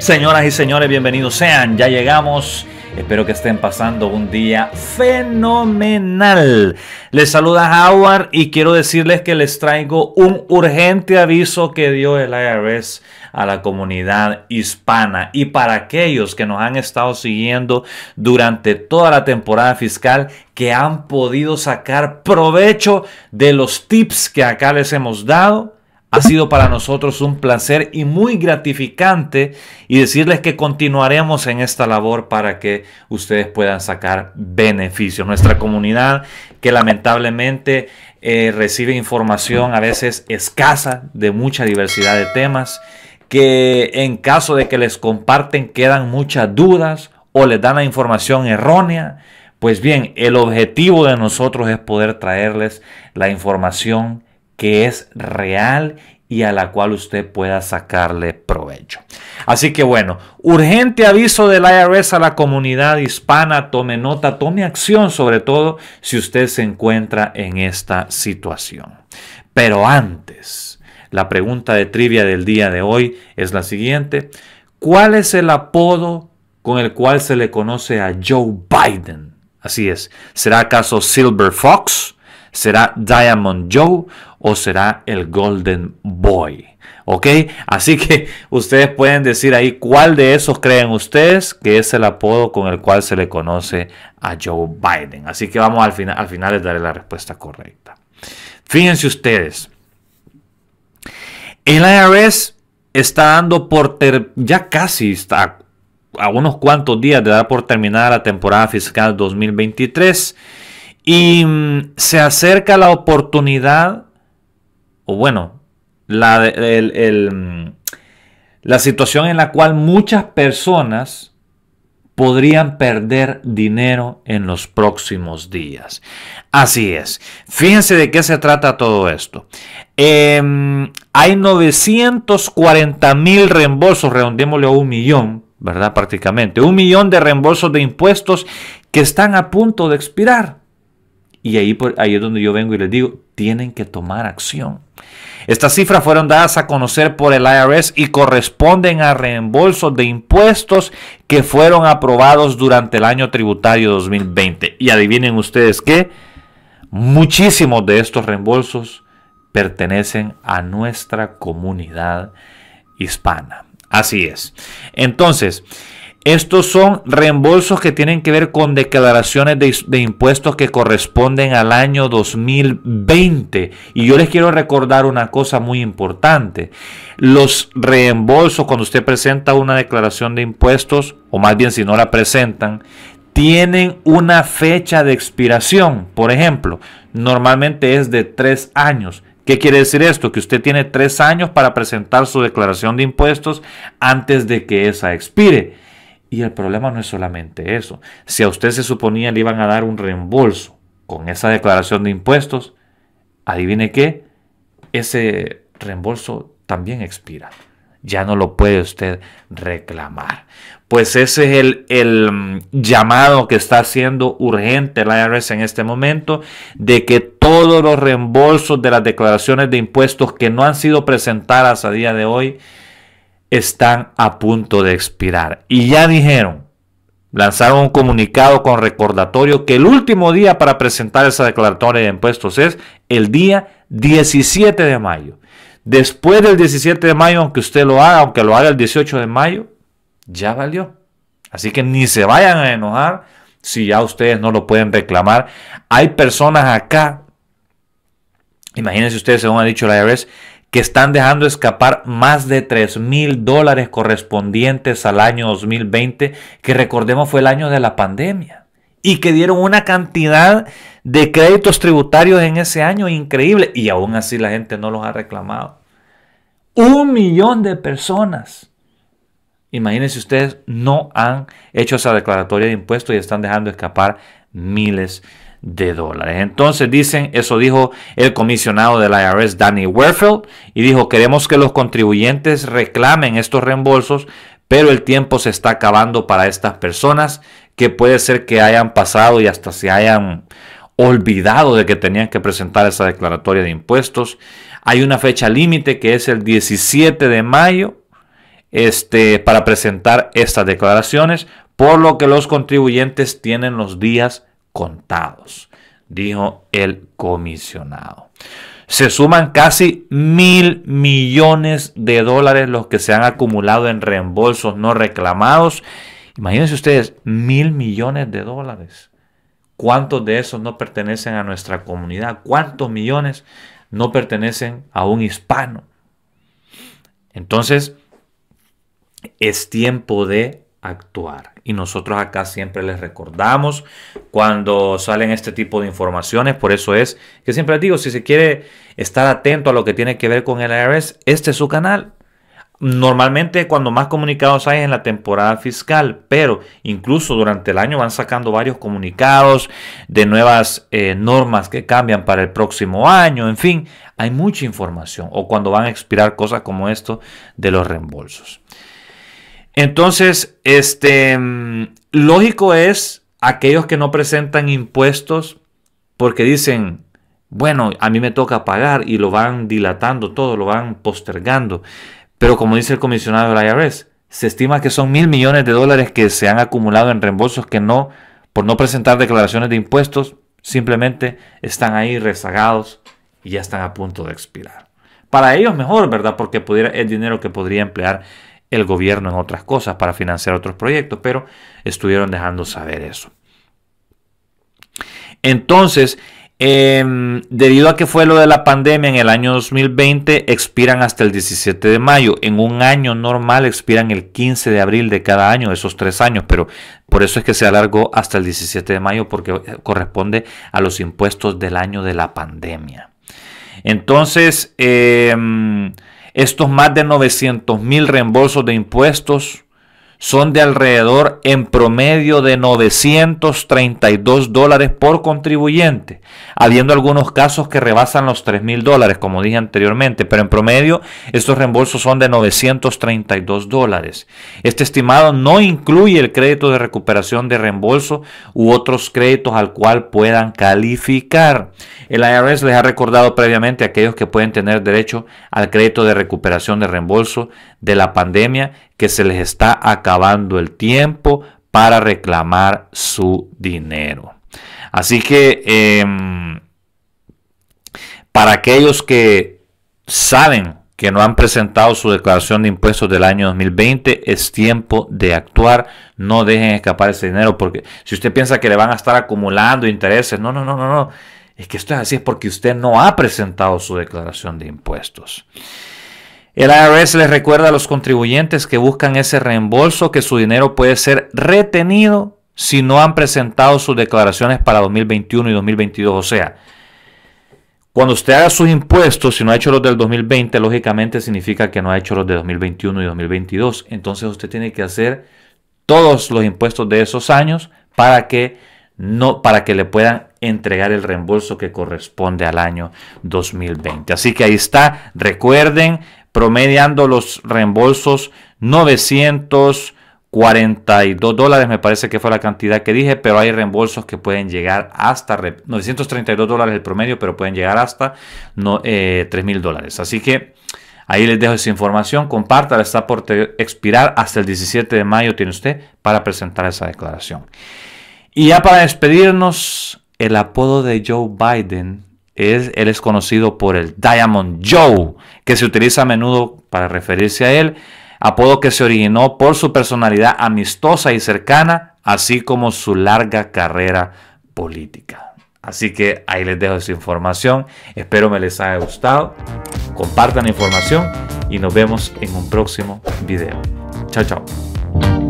Señoras y señores, bienvenidos sean. Ya llegamos Espero que estén pasando un día fenomenal. Les saluda Howard y quiero decirles que les traigo un urgente aviso que dio el IRS a la comunidad hispana y para aquellos que nos han estado siguiendo durante toda la temporada fiscal que han podido sacar provecho de los tips que acá les hemos dado ha sido para nosotros un placer y muy gratificante y decirles que continuaremos en esta labor para que ustedes puedan sacar beneficio. Nuestra comunidad que lamentablemente eh, recibe información a veces escasa de mucha diversidad de temas, que en caso de que les comparten quedan muchas dudas o les dan la información errónea. Pues bien, el objetivo de nosotros es poder traerles la información que es real y a la cual usted pueda sacarle provecho. Así que bueno, urgente aviso del IRS a la comunidad hispana, tome nota, tome acción sobre todo si usted se encuentra en esta situación. Pero antes, la pregunta de trivia del día de hoy es la siguiente. ¿Cuál es el apodo con el cual se le conoce a Joe Biden? Así es. ¿Será acaso Silver Fox? ¿Será Diamond Joe o será el Golden Boy? ¿Ok? Así que ustedes pueden decir ahí cuál de esos creen ustedes que es el apodo con el cual se le conoce a Joe Biden. Así que vamos al final, al final les daré la respuesta correcta. Fíjense ustedes. El IRS está dando por ya casi está a unos cuantos días de dar por terminada la temporada fiscal 2023 y mm, se acerca la oportunidad, o bueno, mm, la, situación en la cual muchas personas podrían perder dinero en los próximos días. Así es. Fíjense de qué se trata todo esto. Em, hay 940 mil reembolsos, redondémosle a un millón, ¿verdad? Prácticamente. Un millón de reembolsos de impuestos que están a punto de expirar. Y ahí, ahí es donde yo vengo y les digo, tienen que tomar acción. Estas cifras fueron dadas a conocer por el IRS y corresponden a reembolsos de impuestos que fueron aprobados durante el año tributario 2020. Y adivinen ustedes que muchísimos de estos reembolsos pertenecen a nuestra comunidad hispana. Así es. Entonces, estos son reembolsos que tienen que ver con declaraciones de, impuestos que corresponden al año 2020. Y yo les quiero recordar una cosa muy importante. Los reembolsos, cuando usted presenta una declaración de impuestos, o más bien si no la presentan, tienen una fecha de expiración. Por ejemplo, normalmente es de tres años. ¿Qué quiere decir esto? Que usted tiene tres años para presentar su declaración de impuestos antes de que esa expire. Y el problema no es solamente eso. Si a usted se suponía le iban a dar un reembolso con esa declaración de impuestos, adivine qué, ese reembolso también expira. Ya no lo puede usted reclamar. Pues ese es el, mm, llamado que está haciendo urgente la IRS en este momento de que todos los reembolsos de las declaraciones de impuestos que no han sido presentadas a día de hoy, están a punto de expirar. Y ya dijeron, lanzaron un comunicado con recordatorio que el último día para presentar esa declaratoria de impuestos es el día 17 de mayo. Después del 17 de mayo, aunque usted lo haga, aunque lo haga el 18 de mayo, ya valió. Así que ni se vayan a enojar si ya ustedes no lo pueden reclamar. Hay personas acá, imagínense ustedes, según ha dicho la IRS, que están dejando escapar más de 3 mil dólares correspondientes al año 2020, que recordemos fue el año de la pandemia, y que dieron una cantidad de créditos tributarios en ese año increíble, y aún así la gente no los ha reclamado. Un millón de personas. Imagínense ustedes, no han hecho esa declaratoria de impuestos y están dejando escapar miles de de dólares. Entonces dicen, eso dijo el comisionado del IRS, Danny Werfeld, y dijo, queremos que los contribuyentes reclamen estos reembolsos, pero el tiempo se está acabando para estas personas que puede ser que hayan pasado y hasta se hayan olvidado de que tenían que presentar esa declaratoria de impuestos. Hay una fecha límite que es el 17 de mayo este, para presentar estas declaraciones, por lo que los contribuyentes tienen los días contados, dijo el comisionado. Se suman casi mil millones de dólares los que se han acumulado en reembolsos no reclamados. Imagínense ustedes, mil millones de dólares. ¿Cuántos de esos no pertenecen a nuestra comunidad? ¿Cuántos millones no pertenecen a un hispano? Entonces, es tiempo de actuar y nosotros acá siempre les recordamos cuando salen este tipo de informaciones. Por eso es que siempre les digo, si se quiere estar atento a lo que tiene que ver con el IRS, este es su canal. Normalmente cuando más comunicados hay en la temporada fiscal, pero incluso durante el año van sacando varios comunicados de nuevas eh, normas que cambian para el próximo año, en fin, hay mucha información o cuando van a expirar cosas como esto de los reembolsos. Entonces, este, lógico es aquellos que no presentan impuestos porque dicen, bueno, a mí me toca pagar y lo van dilatando todo, lo van postergando. Pero como dice el comisionado la IRS, se estima que son mil millones de dólares que se han acumulado en reembolsos que no, por no presentar declaraciones de impuestos, simplemente están ahí rezagados y ya están a punto de expirar. Para ellos mejor, ¿verdad? Porque pudiera, es dinero que podría emplear el gobierno en otras cosas para financiar otros proyectos, pero estuvieron dejando saber eso. Entonces, em, debido a que fue lo de la pandemia en el año 2020, expiran hasta el 17 de mayo. En un año normal expiran el 15 de abril de cada año, esos tres años, pero por eso es que se alargó hasta el 17 de mayo porque eh, corresponde a los impuestos del año de la pandemia. Entonces, em, estos más de 900 mil reembolsos de impuestos son de alrededor en promedio de 932 dólares por contribuyente, habiendo algunos casos que rebasan los 3 mil dólares, como dije anteriormente, pero en promedio estos reembolsos son de 932 dólares. Este estimado no incluye el crédito de recuperación de reembolso u otros créditos al cual puedan calificar. El IRS les ha recordado previamente aquellos que pueden tener derecho al crédito de recuperación de reembolso de la pandemia que se les está acabando el tiempo para reclamar su dinero. Así que em, para aquellos que saben que no han presentado su declaración de impuestos del año 2020, es tiempo de actuar. No dejen escapar ese dinero porque si usted piensa que le van a estar acumulando intereses, no, no, no, no, no. Es que esto es así, es porque usted no ha presentado su declaración de impuestos. El IRS les recuerda a los contribuyentes que buscan ese reembolso que su dinero puede ser retenido si no han presentado sus declaraciones para 2021 y 2022. O sea, cuando usted haga sus impuestos, si no ha hecho los del 2020, lógicamente significa que no ha hecho los de 2021 y 2022. Entonces usted tiene que hacer todos los impuestos de esos años para que no para que le puedan entregar el reembolso que corresponde al año 2020. Así que ahí está, recuerden, promediando los reembolsos 942 dólares, me parece que fue la cantidad que dije, pero hay reembolsos que pueden llegar hasta 932 dólares el promedio, pero pueden llegar hasta no, eh, mil dólares. Así que ahí les dejo esa información, compártala, está por expirar hasta el 17 de mayo tiene usted para presentar esa declaración. Y ya para despedirnos, el apodo de Joe Biden él es conocido por el Diamond Joe, que se utiliza a menudo para referirse a él, apodo que se originó por su personalidad amistosa y cercana, así como su larga carrera política. Así que ahí les dejo esa información, espero me les haya gustado, compartan la información y nos vemos en un próximo video. Chao, chao.